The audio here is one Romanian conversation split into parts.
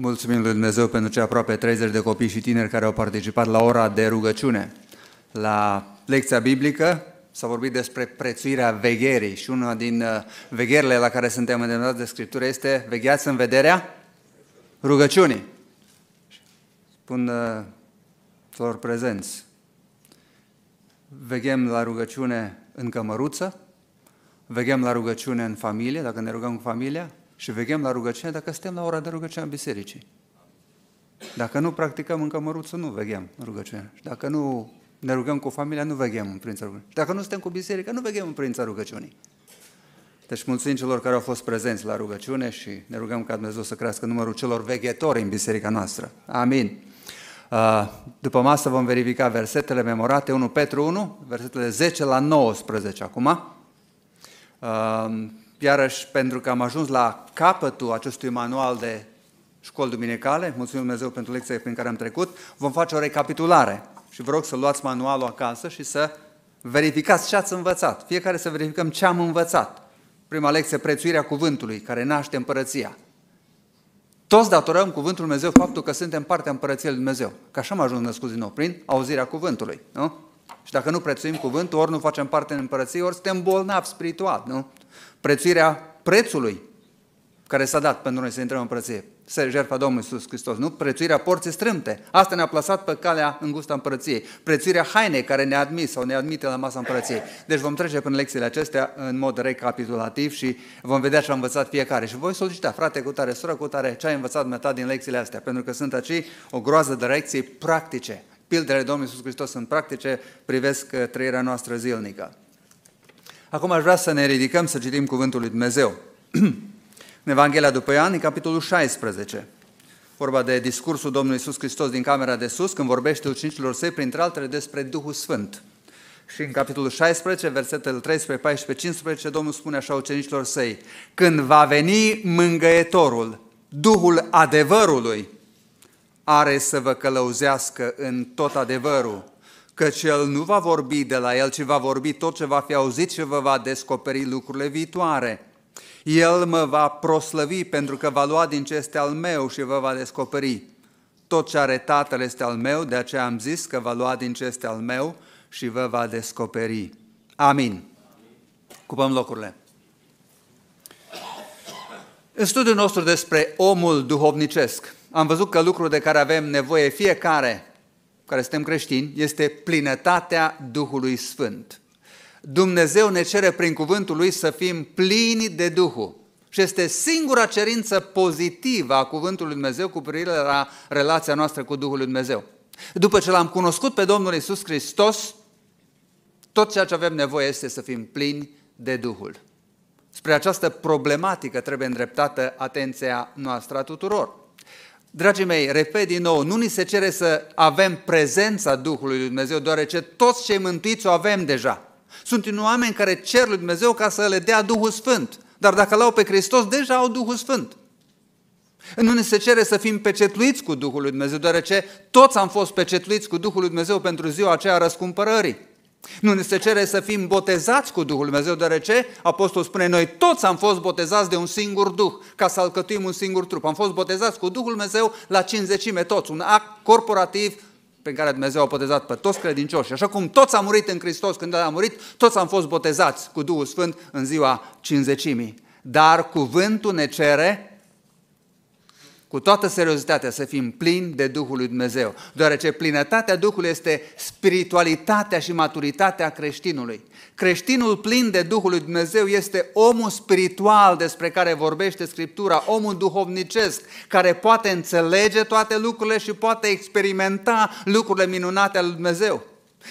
Mulțumim lui Dumnezeu pentru cei aproape 30 de copii și tineri care au participat la ora de rugăciune. La lecția biblică s-a vorbit despre prețuirea vegherii și una din uh, vegherile la care suntem îndemnați de Scriptură este vegheați în vederea rugăciunii. Spun celor uh, prezenți, veghem la rugăciune în cămăruță, veghem la rugăciune în familie, dacă ne rugăm cu familia, și veghem la rugăciune dacă suntem la ora de rugăciune în bisericii. Dacă nu practicăm în cămăruțul, nu veghem în rugăciune. Și dacă nu ne rugăm cu familia, nu veghem în prința rugăciunii. Și dacă nu suntem cu biserica, nu veghem în prința rugăciunii. Deci mulțumim celor care au fost prezenți la rugăciune și ne rugăm ca Dumnezeu să crească numărul celor veghetori în biserica noastră. Amin. Uh, după masă vom verifica versetele memorate 1 Petru 1, versetele 10 la 19 acum. Uh, iarăși pentru că am ajuns la capătul acestui manual de școli duminicale, mulțumim Dumnezeu pentru lecția prin care am trecut, vom face o recapitulare și vă rog să luați manualul acasă și să verificați ce ați învățat. Fiecare să verificăm ce am învățat. Prima lecție, prețuirea cuvântului care naște împărăția. Toți datorăm cuvântul Dumnezeu faptul că suntem partea împărăției lui Dumnezeu. Că așa am ajuns născut din nou, prin auzirea cuvântului. Nu? Și dacă nu prețuim cuvântul, ori nu facem parte în împărăție, ori suntem bolnavi spiritual, nu? Prețuirea prețului care s-a dat pentru noi să intrăm în împărăție. Se jertfa Domnului Iisus Hristos, nu? Prețuirea porții strâmte. Asta ne-a plasat pe calea îngustă a împărăției. Prețuirea hainei care ne-a admis sau ne admite la masa împărăției. Deci vom trece prin lecțiile acestea în mod recapitulativ și vom vedea ce a învățat fiecare. Și voi solicita, frate cu tare, sora cu tare, ce ai învățat metat din lecțiile astea, pentru că sunt aici o groază de lecții practice pildele Domnului Iisus Hristos în practice privesc uh, trăirea noastră zilnică. Acum aș vrea să ne ridicăm să citim Cuvântul lui Dumnezeu. în Evanghelia după Ioan, în capitolul 16, vorba de discursul Domnului Iisus Hristos din camera de sus, când vorbește ucenicilor săi, printre altele, despre Duhul Sfânt. Și în capitolul 16, versetele 13, 14, 15, Domnul spune așa ucenicilor săi, Când va veni mângăietorul, Duhul adevărului, are să vă călăuzească în tot adevărul, căci El nu va vorbi de la El, ci va vorbi tot ce va fi auzit și vă va descoperi lucrurile viitoare. El mă va proslăvi pentru că va lua din ce este al meu și vă va descoperi. Tot ce are Tatăl este al meu, de aceea am zis că va lua din ce este al meu și vă va descoperi. Amin. Cupăm locurile. În studiul nostru despre omul duhovnicesc, am văzut că lucrul de care avem nevoie fiecare care suntem creștini este plinătatea Duhului Sfânt. Dumnezeu ne cere prin cuvântul lui să fim plini de Duhul. Și este singura cerință pozitivă a cuvântului Dumnezeu cu privire la relația noastră cu Duhul lui Dumnezeu. După ce l-am cunoscut pe Domnul Isus Hristos, tot ceea ce avem nevoie este să fim plini de Duhul. Spre această problematică trebuie îndreptată atenția noastră a tuturor. Dragii mei, repet din nou, nu ni se cere să avem prezența Duhului Lui Dumnezeu, deoarece toți cei mântuiți o avem deja. Sunt oameni care cer Lui Dumnezeu ca să le dea Duhul Sfânt, dar dacă l-au pe Hristos, deja au Duhul Sfânt. Nu ne se cere să fim pecetluiți cu Duhul lui Dumnezeu, deoarece toți am fost pecetluiți cu Duhul lui Dumnezeu pentru ziua aceea răscumpărării. Nu ne se cere să fim botezați cu Duhul Dumnezeu, deoarece Apostol spune, noi toți am fost botezați de un singur Duh, ca să alcătuim un singur trup. Am fost botezați cu Duhul Dumnezeu la cinzecime toți, un act corporativ prin care Dumnezeu a botezat pe toți credincioșii. Așa cum toți am murit în Hristos când a murit, toți am fost botezați cu Duhul Sfânt în ziua cinzecimii. Dar cuvântul ne cere cu toată seriozitatea, să fim plini de Duhul lui Dumnezeu, deoarece plinătatea Duhului este spiritualitatea și maturitatea creștinului. Creștinul plin de Duhul lui Dumnezeu este omul spiritual despre care vorbește Scriptura, omul duhovnicesc, care poate înțelege toate lucrurile și poate experimenta lucrurile minunate ale Dumnezeu.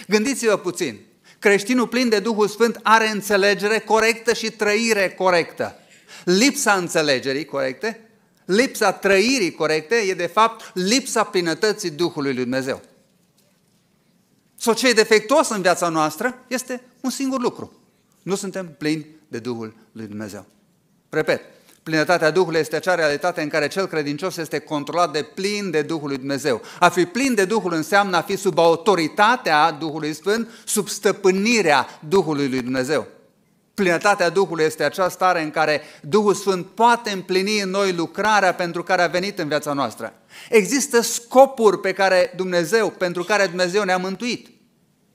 Gândiți-vă puțin, creștinul plin de Duhul Sfânt are înțelegere corectă și trăire corectă. Lipsa înțelegerii corecte lipsa trăirii corecte e de fapt lipsa plinătății Duhului Lui Dumnezeu. Sau ce e defectuos în viața noastră este un singur lucru. Nu suntem plini de Duhul Lui Dumnezeu. Repet, plinătatea Duhului este acea realitate în care cel credincios este controlat de plin de Duhul Lui Dumnezeu. A fi plin de Duhul înseamnă a fi sub autoritatea Duhului Sfânt, sub stăpânirea Duhului Lui Dumnezeu. Plinătatea Duhului este acea stare în care Duhul Sfânt poate împlini în noi lucrarea pentru care a venit în viața noastră. Există scopuri pe care Dumnezeu, pentru care Dumnezeu ne-a mântuit.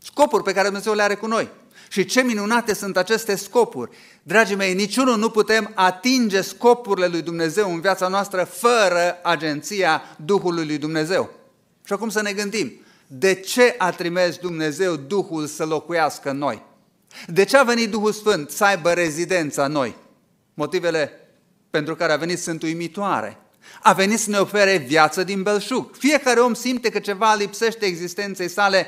Scopuri pe care Dumnezeu le are cu noi. Și ce minunate sunt aceste scopuri. Dragii mei, niciunul nu putem atinge scopurile lui Dumnezeu în viața noastră fără agenția Duhului lui Dumnezeu. Și acum să ne gândim, de ce a trimis Dumnezeu Duhul să locuiască în noi? De ce a venit Duhul Sfânt să aibă rezidența noi? Motivele pentru care a venit sunt uimitoare. A venit să ne ofere viață din belșug. Fiecare om simte că ceva lipsește existenței sale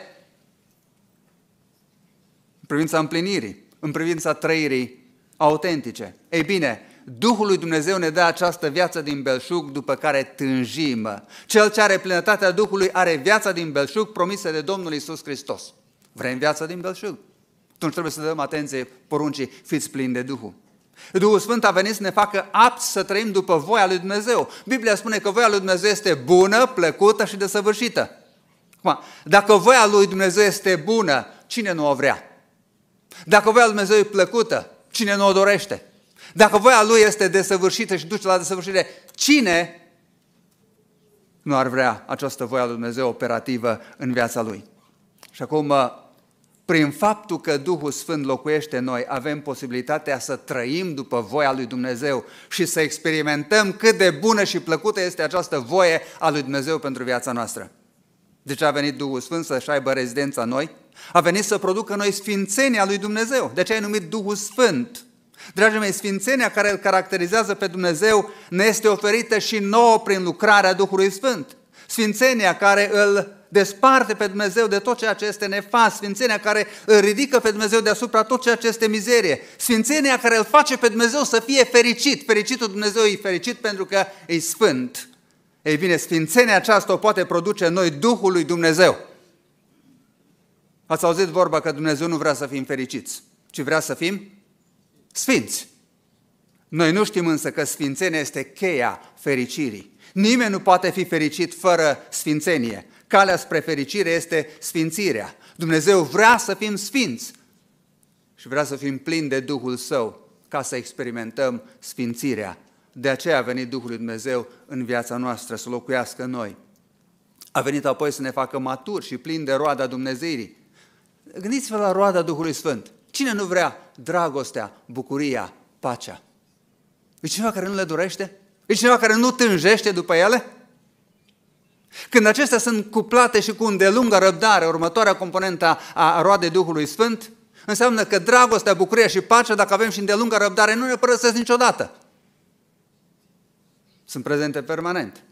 în privința împlinirii, în privința trăirii autentice. Ei bine, Duhul lui Dumnezeu ne dă această viață din belșug după care tânjim. Cel ce are plinătatea Duhului are viața din belșug promisă de Domnul Isus Hristos. Vrem viața din belșug? atunci trebuie să dăm atenție poruncii, fiți plini de Duhul. Duhul Sfânt a venit să ne facă apt să trăim după voia lui Dumnezeu. Biblia spune că voia lui Dumnezeu este bună, plăcută și desăvârșită. Acum, dacă voia lui Dumnezeu este bună, cine nu o vrea? Dacă voia lui Dumnezeu e plăcută, cine nu o dorește? Dacă voia lui este desăvârșită și duce la desăvârșire, cine nu ar vrea această voia lui Dumnezeu operativă în viața lui? Și acum prin faptul că Duhul Sfânt locuiește în noi, avem posibilitatea să trăim după voia lui Dumnezeu și să experimentăm cât de bună și plăcută este această voie a lui Dumnezeu pentru viața noastră. Deci a venit Duhul Sfânt să-și aibă rezidența în noi, a venit să producă noi sfințenia lui Dumnezeu. De ce ai numit Duhul Sfânt. Dragii mei, sfințenia care îl caracterizează pe Dumnezeu ne este oferită și nouă prin lucrarea Duhului Sfânt. Sfințenia care îl desparte pe Dumnezeu de tot ceea ce este nefast, sfințenia care îl ridică pe Dumnezeu deasupra tot ceea ce este mizerie, sfințenia care îl face pe Dumnezeu să fie fericit, fericitul Dumnezeu e fericit pentru că e sfânt. Ei bine, sfințenia aceasta o poate produce noi Duhul lui Dumnezeu. Ați auzit vorba că Dumnezeu nu vrea să fim fericiți, ci vrea să fim sfinți. Noi nu știm însă că sfințenia este cheia fericirii. Nimeni nu poate fi fericit fără sfințenie. Calea spre fericire este sfințirea. Dumnezeu vrea să fim sfinți și vrea să fim plini de Duhul Său ca să experimentăm sfințirea. De aceea a venit Duhul lui Dumnezeu în viața noastră să locuiască în noi. A venit apoi să ne facă maturi și plini de roada Dumnezeirii. Gândiți-vă la roada Duhului Sfânt. Cine nu vrea dragostea, bucuria, pacea? E cineva care nu le dorește? E cineva care nu tânjește după ele? Când acestea sunt cuplate și cu îndelungă răbdare, următoarea componentă a roadei Duhului Sfânt, înseamnă că dragostea, bucuria și pacea, dacă avem și îndelungă răbdare, nu ne părăsesc niciodată. Sunt prezente permanent.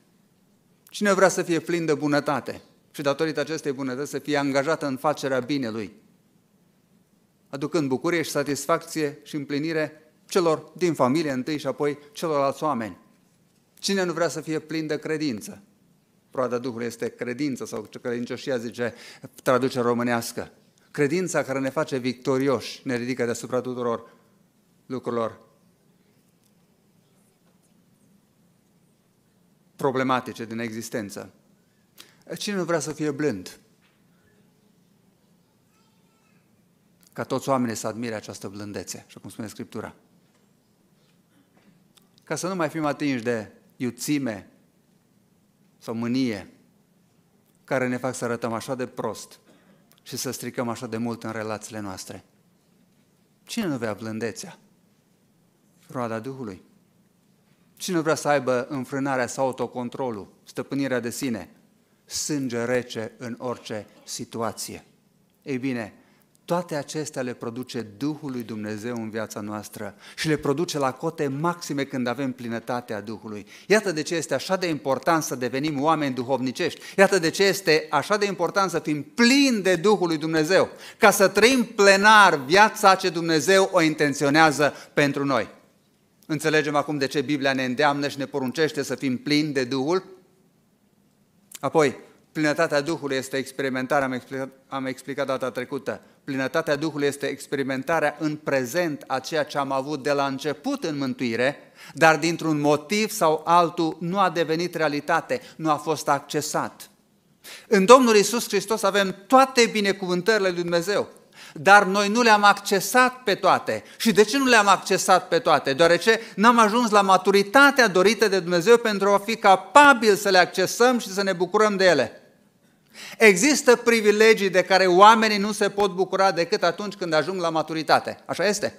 Cine vrea să fie plin de bunătate și datorită acestei bunătăți să fie angajat în facerea binelui, aducând bucurie și satisfacție și împlinire celor din familie întâi și apoi celorlalți oameni. Cine nu vrea să fie plin de credință, Proada Duhului este credință sau credincioșia, zice traducerea românească. Credința care ne face victorioși, ne ridică deasupra tuturor lucrurilor problematice din existență. Cine nu vrea să fie blând? Ca toți oamenii să admire această blândețe, așa cum spune Scriptura. Ca să nu mai fim atinși de iuțime, sau mânie care ne fac să arătăm așa de prost și să stricăm așa de mult în relațiile noastre. Cine nu vrea blândețea? Roada Duhului. Cine vrea să aibă înfrânarea sau autocontrolul, stăpânirea de sine, sânge rece în orice situație? Ei bine, toate acestea le produce Duhul lui Dumnezeu în viața noastră și le produce la cote maxime când avem plinătatea Duhului. Iată de ce este așa de important să devenim oameni duhovnicești. Iată de ce este așa de important să fim plini de Duhul lui Dumnezeu, ca să trăim plenar viața ce Dumnezeu o intenționează pentru noi. Înțelegem acum de ce Biblia ne îndeamnă și ne poruncește să fim plini de Duhul? Apoi, plinătatea Duhului este experimentarea, am explicat, am explicat data trecută Plinătatea Duhului este experimentarea în prezent a ceea ce am avut de la început în mântuire, dar dintr-un motiv sau altul nu a devenit realitate, nu a fost accesat. În Domnul Isus Hristos avem toate binecuvântările lui Dumnezeu, dar noi nu le-am accesat pe toate. Și de ce nu le-am accesat pe toate? Deoarece n-am ajuns la maturitatea dorită de Dumnezeu pentru a fi capabil să le accesăm și să ne bucurăm de ele. Există privilegii de care oamenii nu se pot bucura decât atunci când ajung la maturitate. Așa este?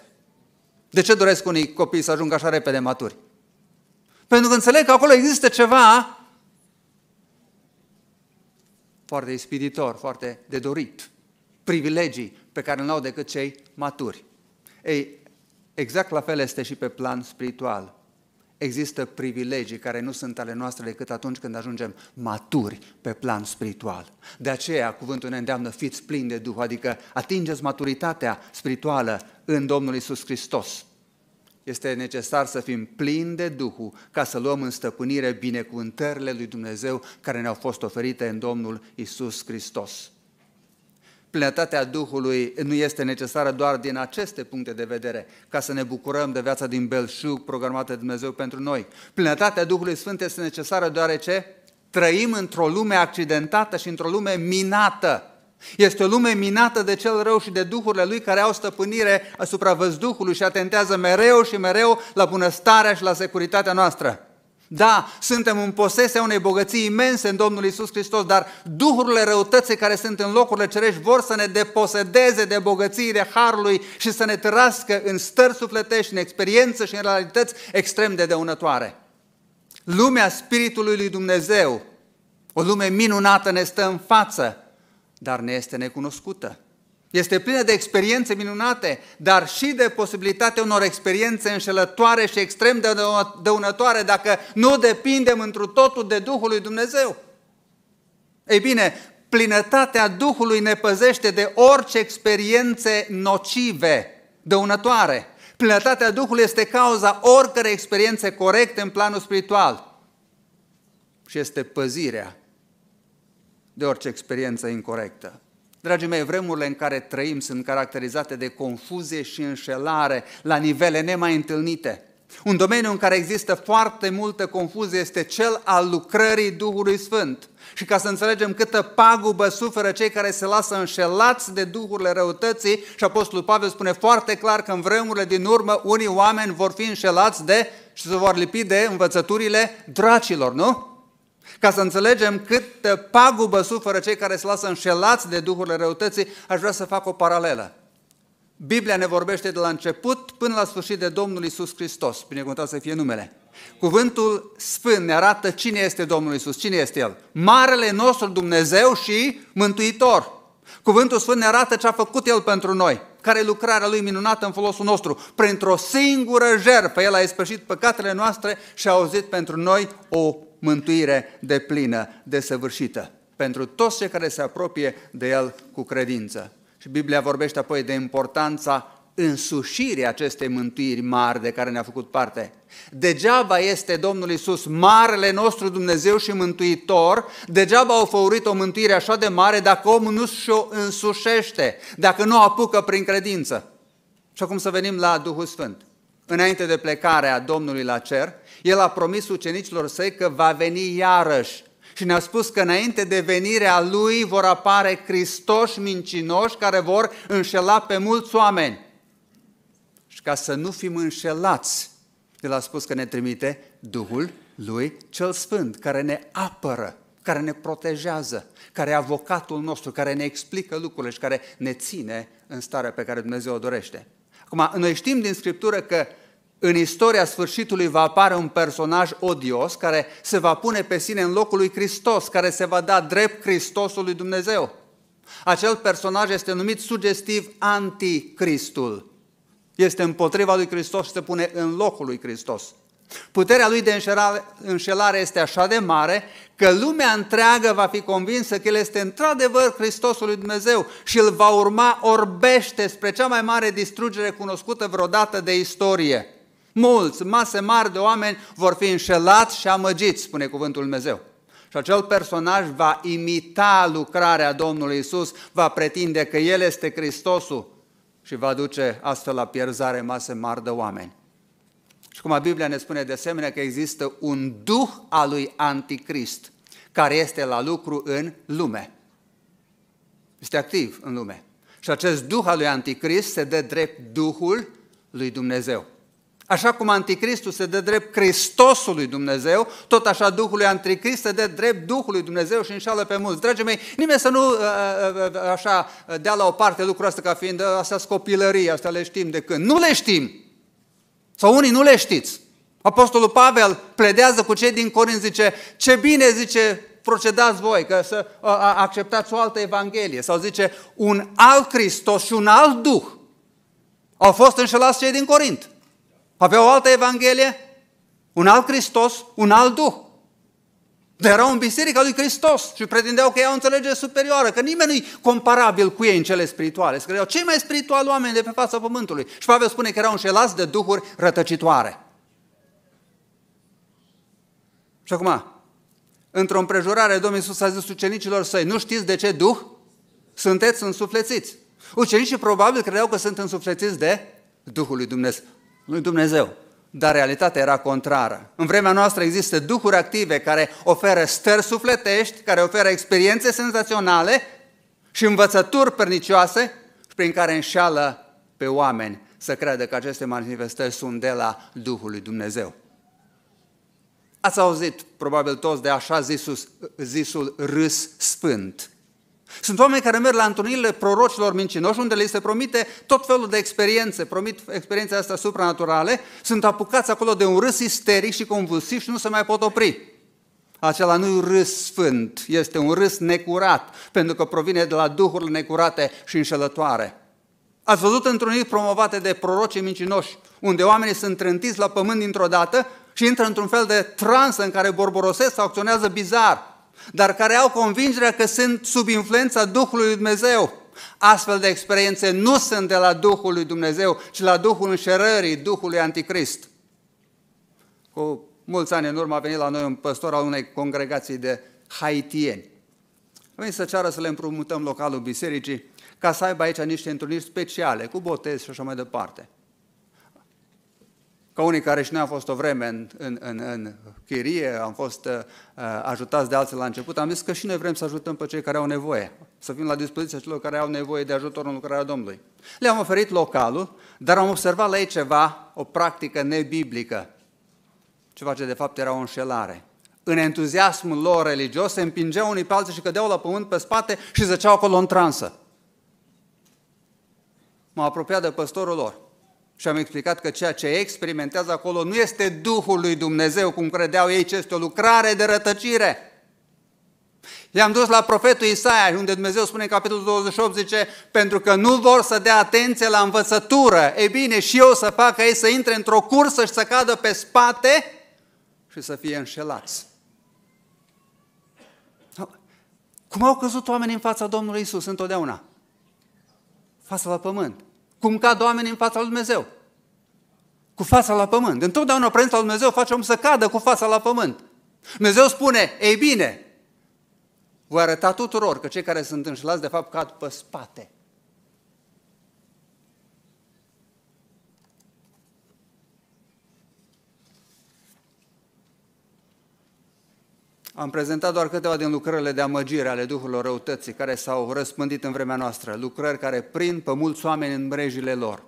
De ce doresc unii copii să ajungă așa repede maturi? Pentru că înțeleg că acolo există ceva foarte ispiritor, foarte de dorit. Privilegii pe care nu au decât cei maturi. Ei, exact la fel este și pe plan spiritual există privilegii care nu sunt ale noastre decât atunci când ajungem maturi pe plan spiritual. De aceea cuvântul ne îndeamnă fiți plini de Duh, adică atingeți maturitatea spirituală în Domnul Isus Hristos. Este necesar să fim plini de Duhul ca să luăm în stăpânire binecuvântările lui Dumnezeu care ne-au fost oferite în Domnul Isus Hristos plinătatea Duhului nu este necesară doar din aceste puncte de vedere, ca să ne bucurăm de viața din belșug programată de Dumnezeu pentru noi. Plinătatea Duhului Sfânt este necesară deoarece trăim într-o lume accidentată și într-o lume minată. Este o lume minată de cel rău și de duhurile lui care au stăpânire asupra văzduhului și atentează mereu și mereu la bunăstarea și la securitatea noastră. Da, suntem în posesia unei bogății imense în Domnul Isus Hristos, dar duhurile răutății care sunt în locurile cerești vor să ne deposedeze de bogățiile harului și să ne târască în stări sufletești, în experiență și în realități extrem de dăunătoare. Lumea Spiritului lui Dumnezeu, o lume minunată ne stă în față, dar ne este necunoscută. Este plină de experiențe minunate, dar și de posibilitatea unor experiențe înșelătoare și extrem de dăunătoare dacă nu depindem întru totul de Duhul lui Dumnezeu. Ei bine, plinătatea Duhului ne păzește de orice experiențe nocive, dăunătoare. Plinătatea Duhului este cauza oricărei experiențe corecte în planul spiritual și este păzirea de orice experiență incorrectă. Dragii mei, vremurile în care trăim sunt caracterizate de confuzie și înșelare la nivele nemai întâlnite. Un domeniu în care există foarte multă confuzie este cel al lucrării Duhului Sfânt. Și ca să înțelegem câtă pagubă suferă cei care se lasă înșelați de duhurile răutății, și Apostolul Pavel spune foarte clar că în vremurile din urmă unii oameni vor fi înșelați de și se vor lipi de învățăturile dracilor, nu? ca să înțelegem cât pagubă suferă cei care se lasă înșelați de duhurile răutății, aș vrea să fac o paralelă. Biblia ne vorbește de la început până la sfârșit de Domnul Isus Hristos, binecuvântat să fie numele. Cuvântul Sfânt ne arată cine este Domnul Isus, cine este El. Marele nostru Dumnezeu și Mântuitor. Cuvântul Sfânt ne arată ce a făcut El pentru noi, care e lucrarea Lui minunată în folosul nostru. Printr-o singură jertfă, El a ispășit păcatele noastre și a auzit pentru noi o mântuire de plină, săvârșită, pentru toți cei care se apropie de El cu credință. Și Biblia vorbește apoi de importanța însușirii acestei mântuiri mari de care ne-a făcut parte. Degeaba este Domnul Iisus marele nostru Dumnezeu și Mântuitor, degeaba au făurit o mântuire așa de mare dacă omul nu și-o însușește, dacă nu o apucă prin credință. Și acum să venim la Duhul Sfânt înainte de plecarea Domnului la cer, el a promis ucenicilor săi că va veni iarăși și ne-a spus că înainte de venirea lui vor apare cristoși mincinoși care vor înșela pe mulți oameni. Și ca să nu fim înșelați, el a spus că ne trimite Duhul lui cel Sfânt, care ne apără, care ne protejează, care e avocatul nostru, care ne explică lucrurile și care ne ține în starea pe care Dumnezeu o dorește. Acum, noi știm din Scriptură că în istoria sfârșitului va apare un personaj odios care se va pune pe sine în locul lui Hristos, care se va da drept Hristosul lui Dumnezeu. Acel personaj este numit sugestiv Anticristul. Este împotriva lui Hristos și se pune în locul lui Hristos. Puterea lui de înșelare este așa de mare că lumea întreagă va fi convinsă că el este într-adevăr Hristosul lui Dumnezeu și îl va urma orbește spre cea mai mare distrugere cunoscută vreodată de istorie. Mulți, mase mari de oameni vor fi înșelați și amăgiți, spune cuvântul lui Dumnezeu. Și acel personaj va imita lucrarea Domnului Isus, va pretinde că El este Hristosul și va duce astfel la pierzare mase mari de oameni cum Biblia ne spune de asemenea că există un duh al lui Anticrist care este la lucru în lume. Este activ în lume. Și acest duh al lui Anticrist se dă drept Duhul lui Dumnezeu. Așa cum Anticristul se dă drept Hristosul lui Dumnezeu, tot așa Duhul lui Anticrist se dă drept Duhul lui Dumnezeu și înșală pe mulți. Dragii mei, nimeni să nu uh, uh, uh, așa dea la o parte lucrul ăsta ca fiind astea scopilării, astea le știm de când. Nu le știm! Sau unii nu le știți. Apostolul Pavel pledează cu cei din Corint, zice, ce bine, zice, procedați voi, că să acceptați o altă evanghelie. Sau zice, un alt Hristos și un alt Duh. Au fost înșelați cei din Corint. Aveau o altă evanghelie, un alt Hristos, un alt Duh erau în biserica lui Hristos și pretindeau că ei au o înțelegere superioară, că nimeni nu-i comparabil cu ei în cele spirituale. Se credeau cei mai spirituali oameni de pe fața pământului. Și Pavel spune că erau înșelați de duhuri rătăcitoare. Și acum, într-o împrejurare, Domnul Iisus a zis ucenicilor săi, nu știți de ce duh? Sunteți însuflețiți. Ucenicii probabil credeau că sunt însuflețiți de Duhul lui Dumnezeu. Lui Dumnezeu dar realitatea era contrară. În vremea noastră există duhuri active care oferă stări sufletești, care oferă experiențe senzaționale și învățături pernicioase prin care înșală pe oameni să creadă că aceste manifestări sunt de la Duhul lui Dumnezeu. Ați auzit probabil toți de așa zisul, zisul râs sfânt. Sunt oameni care merg la întâlnirile prorocilor mincinoși, unde le se promite tot felul de experiențe, promit experiențe astea supranaturale, sunt apucați acolo de un râs isteric și convulsiv și nu se mai pot opri. Acela nu i râs sfânt, este un râs necurat, pentru că provine de la duhuri necurate și înșelătoare. Ați văzut întruniri promovate de prorocii mincinoși, unde oamenii sunt trântiți la pământ dintr-o dată și intră într-un fel de transă în care borborosesc sau acționează bizar dar care au convingerea că sunt sub influența Duhului Dumnezeu. Astfel de experiențe nu sunt de la Duhul lui Dumnezeu, ci la Duhul înșerării, Duhului Anticrist. Cu mulți ani în urmă a venit la noi un păstor al unei congregații de haitieni. A venit să ceară să le împrumutăm localul bisericii ca să aibă aici niște întâlniri speciale, cu botez și așa mai departe ca unii care și noi am fost o vreme în, în, în, în chirie, am fost uh, uh, ajutați de alții la început, am zis că și noi vrem să ajutăm pe cei care au nevoie, să fim la dispoziția celor care au nevoie de ajutor în lucrarea Domnului. Le-am oferit localul, dar am observat la ei ceva, o practică nebiblică, ceva ce de fapt era o înșelare. În entuziasmul lor religios se împingeau unii pe alții și cădeau la pământ pe spate și zăceau acolo în transă. M-a apropiat de păstorul lor și am explicat că ceea ce experimentează acolo nu este Duhul lui Dumnezeu, cum credeau ei, ci este o lucrare de rătăcire. I-am dus la profetul Isaia, unde Dumnezeu spune în capitolul 28, zice, pentru că nu vor să dea atenție la învățătură, e bine, și eu să fac ca ei să intre într-o cursă și să cadă pe spate și să fie înșelați. Cum au căzut oamenii în fața Domnului Isus întotdeauna? Față la pământ cum cad oamenii în fața lui Dumnezeu. Cu fața la pământ. Întotdeauna prezența lui Dumnezeu face om să cadă cu fața la pământ. Dumnezeu spune, ei bine, voi arăta tuturor că cei care sunt înșelați de fapt cad pe spate. Am prezentat doar câteva din lucrările de amăgire ale duhurilor răutății care s-au răspândit în vremea noastră, lucrări care prind pe mulți oameni în mrejile lor.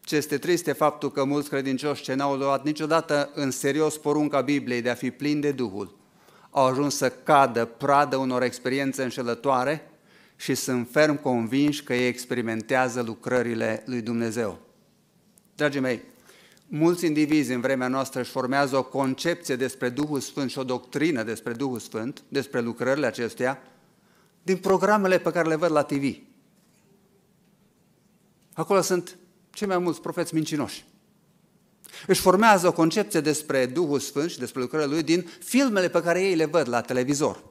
Ce este trist e faptul că mulți credincioși ce n-au luat niciodată în serios porunca Bibliei de a fi plini de Duhul, au ajuns să cadă pradă unor experiențe înșelătoare și sunt ferm convinși că ei experimentează lucrările lui Dumnezeu. Dragii mei, mulți indivizi în vremea noastră își formează o concepție despre Duhul Sfânt și o doctrină despre Duhul Sfânt, despre lucrările acestea, din programele pe care le văd la TV. Acolo sunt cei mai mulți profeți mincinoși. Își formează o concepție despre Duhul Sfânt și despre lucrările lui din filmele pe care ei le văd la televizor.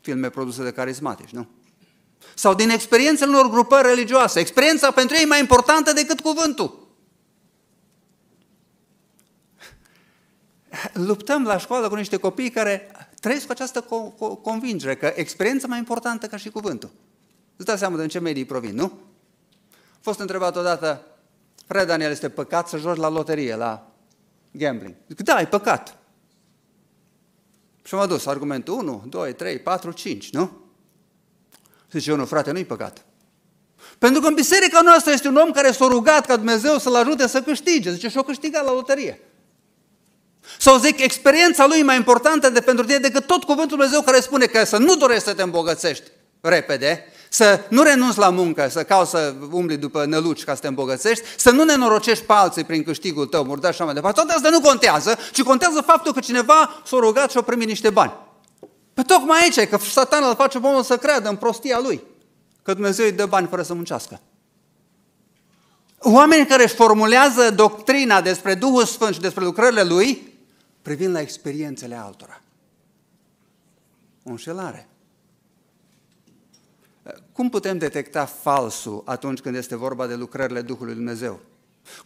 Filme produse de carismatici, nu? Sau din experiențele unor grupări religioase. Experiența pentru ei e mai importantă decât cuvântul. luptăm la școală cu niște copii care trăiesc cu această co- co- convingere că experiența mai importantă ca și cuvântul. Îți dai seama de în ce medii provin, nu? A fost întrebat odată, Fred Daniel, este păcat să joci la loterie, la gambling? Zic, da, e păcat. Și am adus argumentul 1, 2, 3, 4, 5, nu? Zice, unul, frate, nu-i păcat. Pentru că în biserica noastră este un om care s-a rugat ca Dumnezeu să-l ajute să câștige. Zice, și-o câștigat la loterie. Sau zic, experiența lui e mai importantă de pentru tine decât tot cuvântul Lui Dumnezeu care spune că să nu dorești să te îmbogățești repede, să nu renunți la muncă, să cauți să umbli după năluci ca să te îmbogățești, să nu norocești pe alții prin câștigul tău, murdar și așa mai departe. Toate astea nu contează, ci contează faptul că cineva s-a rugat și a primit niște bani. Pe tocmai aici e că satan îl face pe omul să creadă în prostia lui, că Dumnezeu îi dă bani fără să muncească. Oamenii care își formulează doctrina despre Duhul Sfânt și despre lucrările lui, privind la experiențele altora. O înșelare. Cum putem detecta falsul atunci când este vorba de lucrările Duhului Dumnezeu?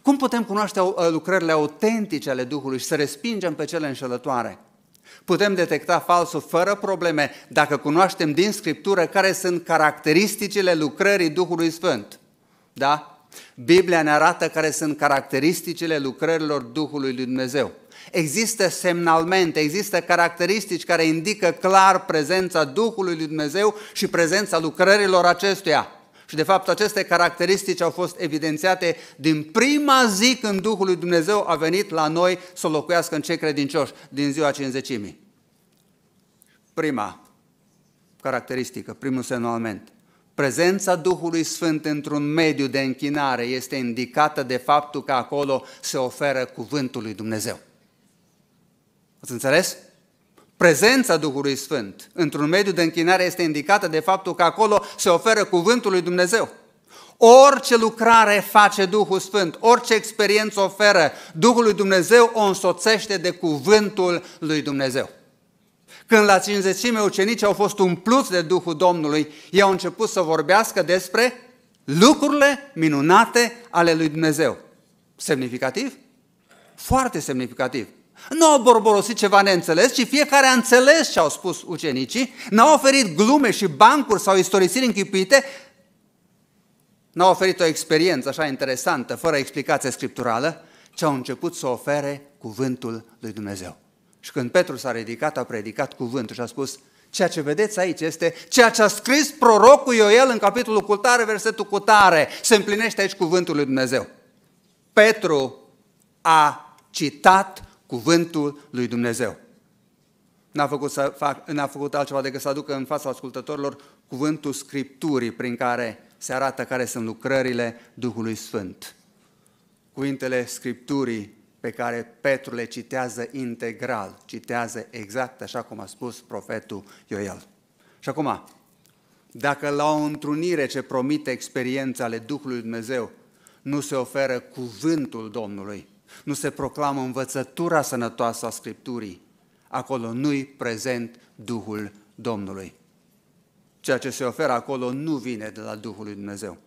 Cum putem cunoaște ă, lucrările autentice ale Duhului și să respingem pe cele înșelătoare? Putem detecta falsul fără probleme dacă cunoaștem din Scriptură care sunt caracteristicile lucrării Duhului Sfânt. Da? Biblia ne arată care sunt caracteristicile lucrărilor Duhului lui Dumnezeu. Există semnalmente, există caracteristici care indică clar prezența Duhului lui Dumnezeu și prezența lucrărilor acestuia. Și de fapt aceste caracteristici au fost evidențiate din prima zi când Duhul lui Dumnezeu a venit la noi să locuiască în cei credincioși din ziua cinzecimii. Prima caracteristică, primul semnalment. Prezența Duhului Sfânt într-un mediu de închinare este indicată de faptul că acolo se oferă cuvântul lui Dumnezeu. Ați înțeles? Prezența Duhului Sfânt într-un mediu de închinare este indicată de faptul că acolo se oferă cuvântul lui Dumnezeu. Orice lucrare face Duhul Sfânt, orice experiență oferă Duhul lui Dumnezeu, o însoțește de cuvântul lui Dumnezeu. Când la cinzecime ucenici au fost umpluți de Duhul Domnului, ei au început să vorbească despre lucrurile minunate ale lui Dumnezeu. Semnificativ? Foarte semnificativ. Nu au borborosit ceva neînțeles, ci fiecare a înțeles ce au spus ucenicii, n-au oferit glume și bancuri sau istorisiri închipuite, n-au oferit o experiență așa interesantă, fără explicație scripturală, ci au început să ofere cuvântul lui Dumnezeu. Și când Petru s-a ridicat, a predicat cuvântul și a spus, ceea ce vedeți aici este ceea ce a scris prorocul Ioel în capitolul cu tare, versetul cu tare. Se împlinește aici cuvântul lui Dumnezeu. Petru a citat cuvântul lui Dumnezeu. N-a făcut, să fac, n-a făcut altceva decât să aducă în fața ascultătorilor cuvântul Scripturii prin care se arată care sunt lucrările Duhului Sfânt. Cuvintele Scripturii pe care Petru le citează integral, citează exact așa cum a spus profetul Ioel. Și acum, dacă la o întrunire ce promite experiența ale Duhului Dumnezeu nu se oferă cuvântul Domnului, nu se proclamă învățătura sănătoasă a Scripturii, acolo nu-i prezent Duhul Domnului. Ceea ce se oferă acolo nu vine de la Duhul lui Dumnezeu.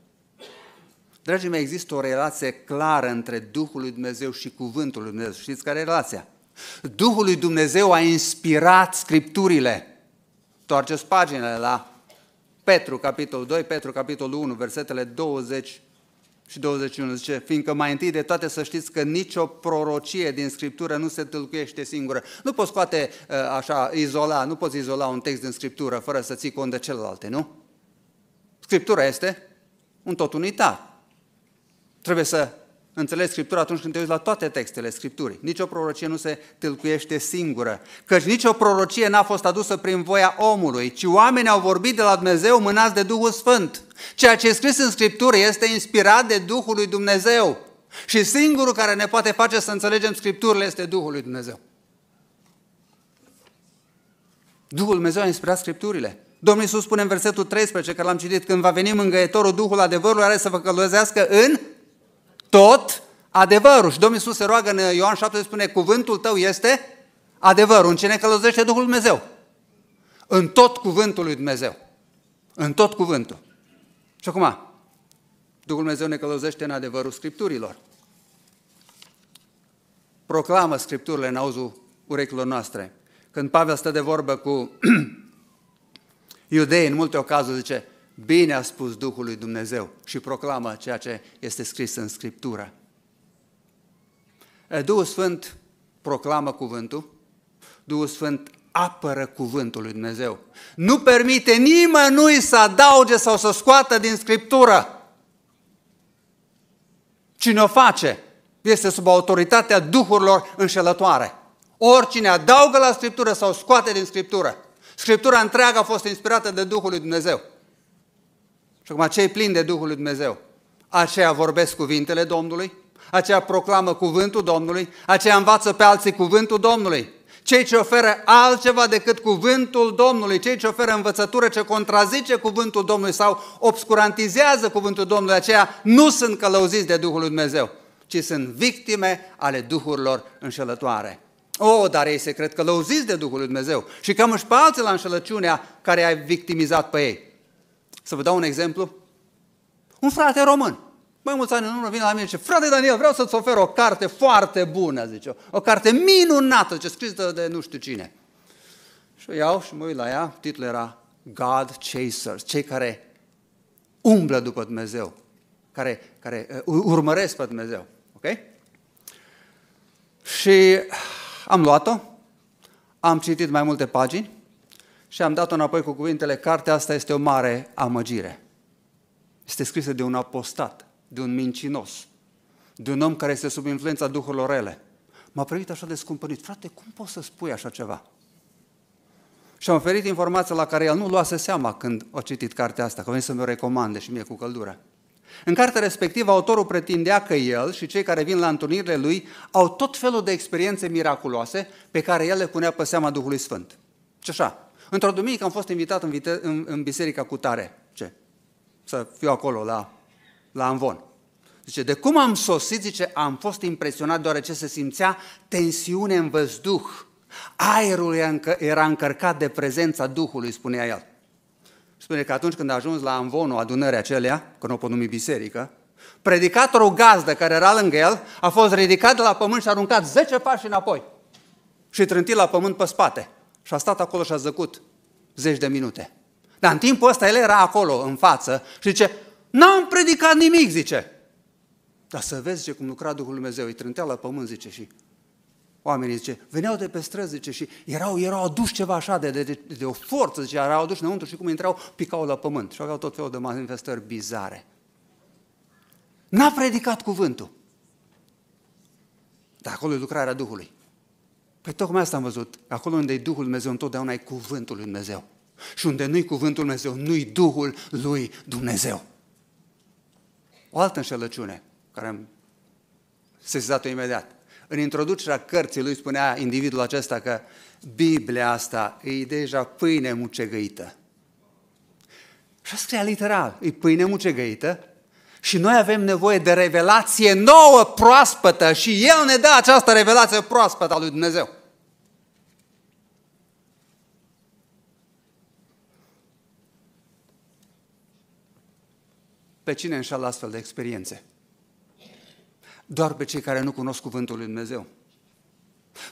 Dragii mei, există o relație clară între Duhul lui Dumnezeu și Cuvântul lui Dumnezeu. Știți care e relația? Duhul lui Dumnezeu a inspirat Scripturile. Toarceți paginile la Petru, capitolul 2, Petru, capitolul 1, versetele 20 și 21 zice, fiindcă mai întâi de toate să știți că nicio prorocie din Scriptură nu se tâlcuiește singură. Nu poți scoate uh, așa, izola, nu poți izola un text din Scriptură fără să ții cont de celelalte, nu? Scriptura este un tot unitar. Trebuie să Înțelegi Scriptura atunci când te uiți la toate textele Scripturii. Nici o prorocie nu se tâlcuiește singură, căci nici o prorocie n-a fost adusă prin voia omului, ci oamenii au vorbit de la Dumnezeu mânați de Duhul Sfânt. Ceea ce e scris în Scriptură este inspirat de Duhul lui Dumnezeu. Și singurul care ne poate face să înțelegem Scripturile este Duhul lui Dumnezeu. Duhul Dumnezeu a inspirat Scripturile. Domnul Iisus spune în versetul 13, care l-am citit, când va veni mângăietorul, Duhul adevărului are să vă călăzească în tot adevărul. Și Domnul Iisus se roagă în Ioan 7, spune, cuvântul tău este adevărul. În ce ne călăuzește Duhul Dumnezeu? În tot cuvântul lui Dumnezeu. În tot cuvântul. Și acum, Duhul Dumnezeu ne călăuzește în adevărul Scripturilor. Proclamă Scripturile în auzul urechilor noastre. Când Pavel stă de vorbă cu iudei, în multe ocazuri, zice, Bine a spus Duhul lui Dumnezeu și proclamă ceea ce este scris în Scriptură. Duhul Sfânt proclamă cuvântul, Duhul Sfânt apără cuvântul lui Dumnezeu. Nu permite nimănui să adauge sau să scoată din Scriptură. Cine o face este sub autoritatea duhurilor înșelătoare. Oricine adaugă la Scriptură sau scoate din Scriptură. Scriptura întreagă a fost inspirată de Duhul lui Dumnezeu. Și acum cei plini de Duhul lui Dumnezeu, aceia vorbesc cuvintele Domnului, aceia proclamă cuvântul Domnului, aceia învață pe alții cuvântul Domnului. Cei ce oferă altceva decât cuvântul Domnului, cei ce oferă învățătură ce contrazice cuvântul Domnului sau obscurantizează cuvântul Domnului, aceia nu sunt călăuziți de Duhul lui Dumnezeu, ci sunt victime ale duhurilor înșelătoare. O, oh, dar ei se cred călăuziți de Duhul lui Dumnezeu și cam își pe alții la înșelăciunea care i-a victimizat pe ei. Să vă dau un exemplu. Un frate român. Mai mulți ani în urmă vine la mine și zice, frate Daniel, vreau să-ți ofer o carte foarte bună, zice, o carte minunată, ce scrisă de nu știu cine. Și o iau și mă uit la ea, titlul era God Chasers, cei care umblă după Dumnezeu, care, care uh, urmăresc pe Dumnezeu. Ok? Și am luat-o, am citit mai multe pagini și am dat-o înapoi cu cuvintele, cartea asta este o mare amăgire. Este scrisă de un apostat, de un mincinos, de un om care este sub influența duhurilor rele. M-a privit așa de scumpănit. Frate, cum poți să spui așa ceva? Și am oferit informația la care el nu luase seama când a citit cartea asta, că veni să mi-o recomande și mie cu căldură. În cartea respectivă, autorul pretindea că el și cei care vin la întâlnirile lui au tot felul de experiențe miraculoase pe care el le punea pe seama Duhului Sfânt. Și așa, Într-o duminică am fost invitat în, vite- în, în biserica cu tare. Ce? Să fiu acolo la, la Anvon. Zice, de cum am sosit, zice, am fost impresionat deoarece se simțea tensiune în văzduh. Aerul era încărcat de prezența Duhului, spunea el. Spune că atunci când a ajuns la Anvonul adunării acelea, că nu o pot numi biserică, predicatorul gazdă care era lângă el a fost ridicat de la pământ și aruncat 10 pași înapoi și trântit la pământ pe spate și a stat acolo și a zăcut zeci de minute. Dar în timpul ăsta el era acolo, în față, și zice, n-am predicat nimic, zice. Dar să vezi, zice, cum lucra Duhul Dumnezeu, îi trântea la pământ, zice, și oamenii, zice, veneau de pe străzi, zice, și erau, erau aduși ceva așa de, de, de, de o forță, zice, erau aduși înăuntru și cum intrau, picau la pământ și aveau tot felul de manifestări bizare. N-a predicat cuvântul. Dar acolo e lucrarea Duhului. Păi tocmai asta am văzut. Acolo unde e Duhul Dumnezeu, întotdeauna e Cuvântul Lui Dumnezeu. Și unde nu-i Cuvântul Lui Dumnezeu, nu-i Duhul Lui Dumnezeu. O altă înșelăciune, care am sezizat o imediat. În introducerea cărții lui spunea individul acesta că Biblia asta e deja pâine mucegăită. Și scris literal, e pâine mucegăită, și noi avem nevoie de revelație nouă, proaspătă și El ne dă această revelație proaspătă a lui Dumnezeu. Pe cine înșală astfel de experiențe? Doar pe cei care nu cunosc cuvântul lui Dumnezeu.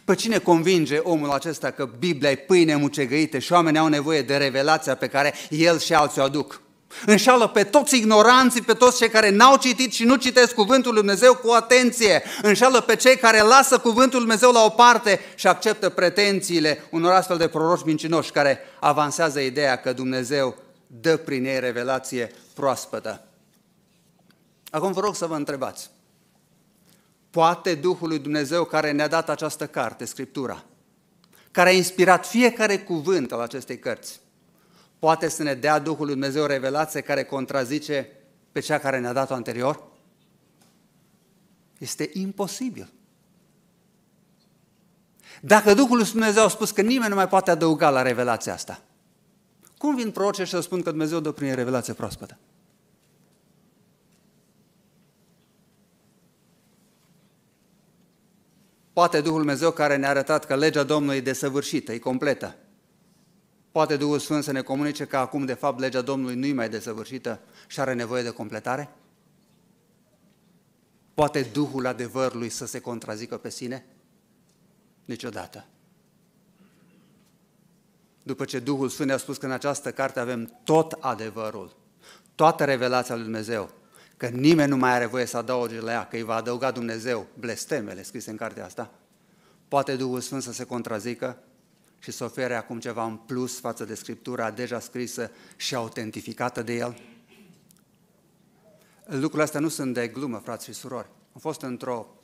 Pe cine convinge omul acesta că Biblia e pâine mucegăită și oamenii au nevoie de revelația pe care el și alții o aduc? Înșală pe toți ignoranții, pe toți cei care n-au citit și nu citesc Cuvântul Lui Dumnezeu cu atenție. Înșală pe cei care lasă Cuvântul Lui Dumnezeu la o parte și acceptă pretențiile unor astfel de proroși mincinoși care avansează ideea că Dumnezeu dă prin ei revelație proaspătă. Acum vă rog să vă întrebați. Poate Duhul lui Dumnezeu care ne-a dat această carte, Scriptura, care a inspirat fiecare cuvânt al acestei cărți, poate să ne dea Duhul Lui Dumnezeu o revelație care contrazice pe cea care ne-a dat-o anterior? Este imposibil. Dacă Duhul lui Dumnezeu a spus că nimeni nu mai poate adăuga la revelația asta, cum vin prorocii și să spun că Dumnezeu dă prin revelație proaspătă? Poate Duhul Dumnezeu care ne-a arătat că legea Domnului e desăvârșită, e completă, Poate Duhul Sfânt să ne comunice că acum, de fapt, legea Domnului nu e mai desăvârșită și are nevoie de completare? Poate Duhul adevărului să se contrazică pe sine? Niciodată. După ce Duhul Sfânt ne-a spus că în această carte avem tot adevărul, toată revelația lui Dumnezeu, că nimeni nu mai are voie să adauge la ea, că îi va adăuga Dumnezeu blestemele scrise în cartea asta, poate Duhul Sfânt să se contrazică și să ofere acum ceva în plus față de Scriptura deja scrisă și autentificată de El? Lucrurile astea nu sunt de glumă, frați și surori. Am fost într-o,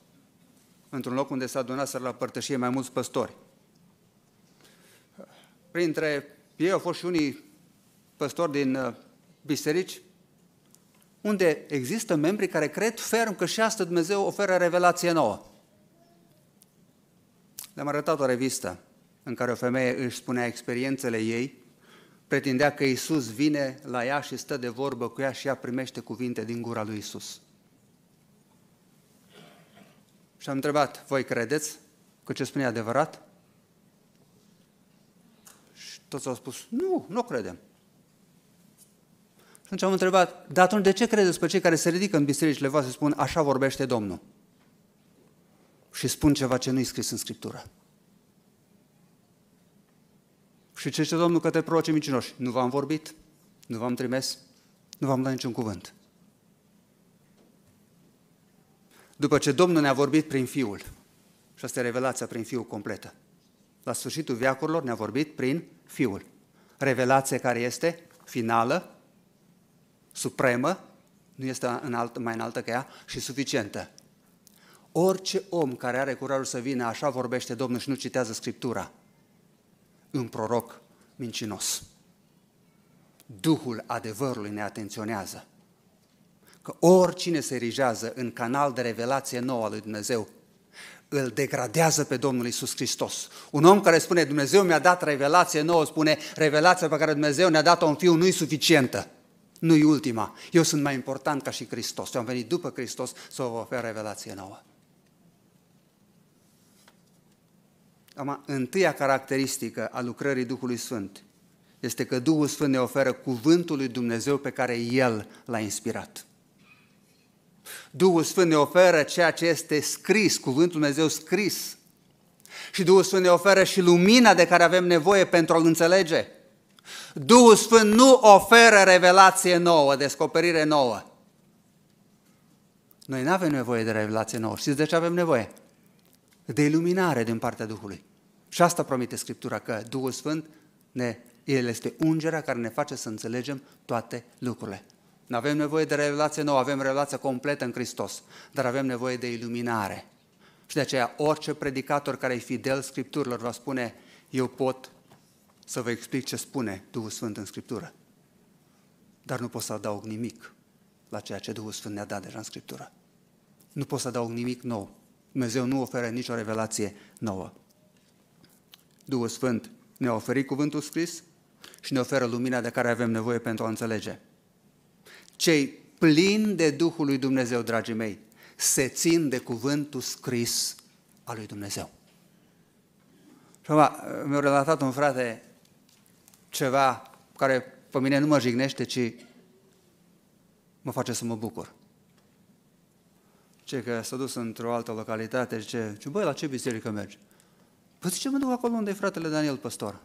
într-un loc unde s-a adunat să la părtășie mai mulți păstori. Printre ei au fost și unii păstori din uh, biserici, unde există membri care cred ferm că și astăzi Dumnezeu oferă revelație nouă. Le-am arătat o revistă în care o femeie își spunea experiențele ei, pretindea că Isus vine la ea și stă de vorbă cu ea și ea primește cuvinte din gura lui Isus. Și am întrebat, voi credeți că ce spune adevărat? Și toți au spus, nu, nu credem. Și atunci am întrebat, dar atunci de ce credeți pe cei care se ridică în bisericile voastre și spun, așa vorbește Domnul? Și spun ceva ce nu-i scris în Scriptură. Și ce zice Domnul către prorocii mincinoși? Nu v-am vorbit, nu v-am trimis, nu v-am dat niciun cuvânt. După ce Domnul ne-a vorbit prin Fiul, și asta e revelația prin Fiul completă, la sfârșitul viacurilor ne-a vorbit prin Fiul. Revelație care este finală, supremă, nu este alt, mai înaltă ca ea și suficientă. Orice om care are curajul să vină, așa vorbește Domnul și nu citează Scriptura, în proroc mincinos. Duhul adevărului ne atenționează că oricine se erigează în canal de revelație nouă a lui Dumnezeu, îl degradează pe Domnul Isus Hristos. Un om care spune, Dumnezeu mi-a dat revelație nouă, spune, revelația pe care Dumnezeu ne-a dat-o în fiu nu-i suficientă, nu-i ultima. Eu sunt mai important ca și Hristos. Eu am venit după Hristos să vă ofer revelație nouă. Acum, întâia caracteristică a lucrării Duhului Sfânt este că Duhul Sfânt ne oferă cuvântul lui Dumnezeu pe care El l-a inspirat. Duhul Sfânt ne oferă ceea ce este scris, cuvântul Dumnezeu scris. Și Duhul Sfânt ne oferă și lumina de care avem nevoie pentru a înțelege. Duhul Sfânt nu oferă revelație nouă, descoperire nouă. Noi nu avem nevoie de revelație nouă. Știți de ce avem nevoie? De iluminare din partea Duhului. Și asta promite Scriptura, că Duhul Sfânt ne, El este ungerea care ne face să înțelegem toate lucrurile. Nu avem nevoie de revelație nouă, avem revelație completă în Hristos, dar avem nevoie de iluminare. Și de aceea orice predicator care e fidel Scripturilor va spune, eu pot să vă explic ce spune Duhul Sfânt în Scriptură, dar nu pot să adaug nimic la ceea ce Duhul Sfânt ne-a dat deja în Scriptură. Nu pot să adaug nimic nou. Dumnezeu nu oferă nicio revelație nouă. Duhul Sfânt ne-a oferit cuvântul scris și ne oferă lumina de care avem nevoie pentru a înțelege. Cei plini de Duhul lui Dumnezeu, dragii mei, se țin de cuvântul scris al lui Dumnezeu. Și mi-a relatat un frate ceva care pe mine nu mă jignește, ci mă face să mă bucur. Ce că s-a dus într-o altă localitate, zice, ce băi, la ce biserică mergi? Păi zice, mă duc acolo unde e fratele Daniel Păstor.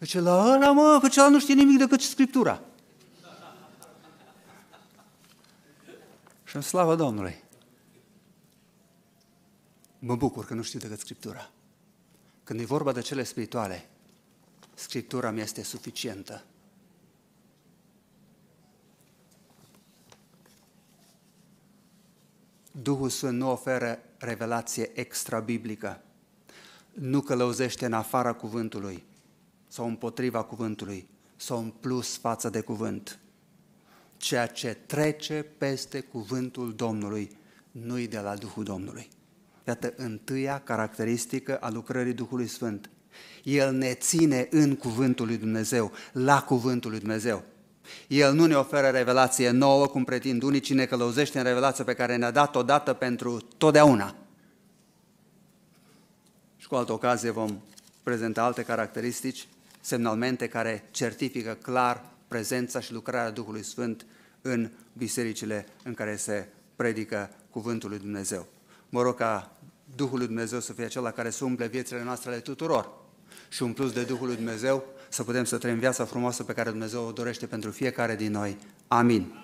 Zice, la ăla, mă, pe ce nu știe nimic decât Scriptura. Și în slavă Domnului. Mă bucur că nu știu decât Scriptura. Când e vorba de cele spirituale, Scriptura mi este suficientă. Duhul Sfânt nu oferă revelație extra-biblică nu călăuzește în afara cuvântului sau împotriva cuvântului sau în plus față de cuvânt. Ceea ce trece peste cuvântul Domnului nu-i de la Duhul Domnului. Iată întâia caracteristică a lucrării Duhului Sfânt. El ne ține în cuvântul lui Dumnezeu, la cuvântul lui Dumnezeu. El nu ne oferă revelație nouă, cum pretind unii, ci ne călăuzește în revelația pe care ne-a dat-o dată pentru totdeauna – și cu altă ocazie vom prezenta alte caracteristici, semnalmente care certifică clar prezența și lucrarea Duhului Sfânt în bisericile în care se predică cuvântul lui Dumnezeu. Mă rog ca Duhul lui Dumnezeu să fie acela care să umple viețile noastre ale tuturor și un plus de Duhul lui Dumnezeu să putem să trăim viața frumoasă pe care Dumnezeu o dorește pentru fiecare din noi. Amin.